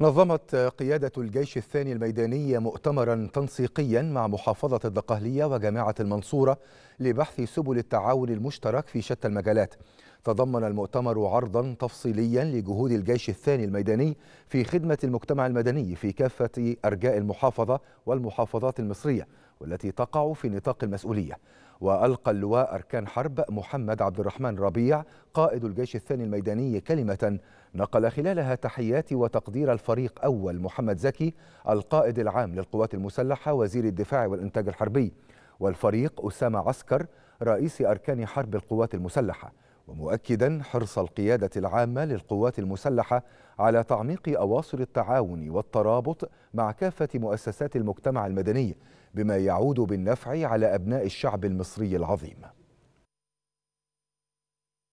نظمت قيادة الجيش الثاني الميداني مؤتمرا تنسيقيا مع محافظة الدقهلية وجامعة المنصورة لبحث سبل التعاون المشترك في شتى المجالات تضمن المؤتمر عرضا تفصيليا لجهود الجيش الثاني الميداني في خدمة المجتمع المدني في كافة أرجاء المحافظة والمحافظات المصرية والتي تقع في نطاق المسؤولية وألقى اللواء أركان حرب محمد عبد الرحمن ربيع قائد الجيش الثاني الميداني كلمة نقل خلالها تحيات وتقدير الفريق أول محمد زكي القائد العام للقوات المسلحة وزير الدفاع والإنتاج الحربي والفريق أسامة عسكر رئيس أركان حرب القوات المسلحة ومؤكدا حرص القيادة العامة للقوات المسلحة على تعميق أواصر التعاون والترابط مع كافة مؤسسات المجتمع المدني بما يعود بالنفع على أبناء الشعب المصري العظيم